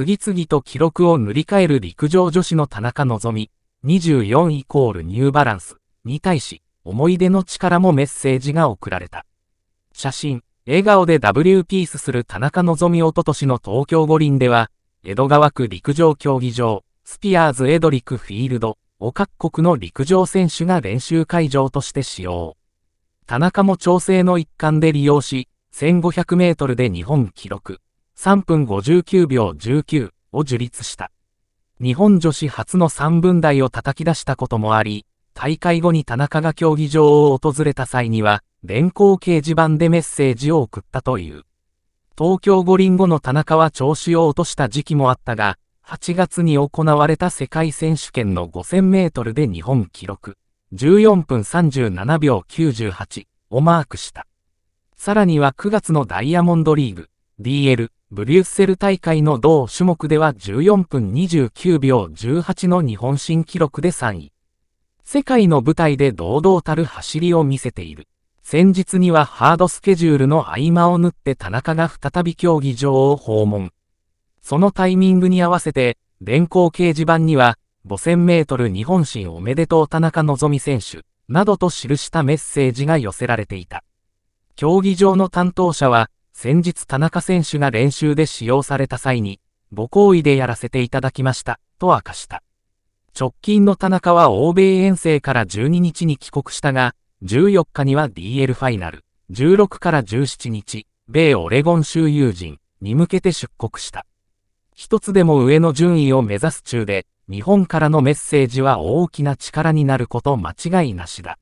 次々と記録を塗り替える陸上女子の田中希実、24イコールニューバランスに対し、思い出の力もメッセージが送られた。写真、笑顔で W ピースする田中希実おととしの東京五輪では、江戸川区陸上競技場、スピアーズ・エドリク・フィールドを各国の陸上選手が練習会場として使用。田中も調整の一環で利用し、1500メートルで日本記録。3分59秒19を樹立した。日本女子初の3分台を叩き出したこともあり、大会後に田中が競技場を訪れた際には、電光掲示板でメッセージを送ったという。東京五輪後の田中は調子を落とした時期もあったが、8月に行われた世界選手権の5000メートルで日本記録、14分37秒98をマークした。さらには9月のダイヤモンドリーグ、DL、ブリュッセル大会の同種目では14分29秒18の日本新記録で3位。世界の舞台で堂々たる走りを見せている。先日にはハードスケジュールの合間を縫って田中が再び競技場を訪問。そのタイミングに合わせて、電光掲示板には、5000メートル日本新おめでとう田中望選手、などと記したメッセージが寄せられていた。競技場の担当者は、先日田中選手が練習で使用された際に、母行為でやらせていただきました、と明かした。直近の田中は欧米遠征から12日に帰国したが、14日には DL ファイナル、16から17日、米オレゴン州友人に向けて出国した。一つでも上の順位を目指す中で、日本からのメッセージは大きな力になること間違いなしだ。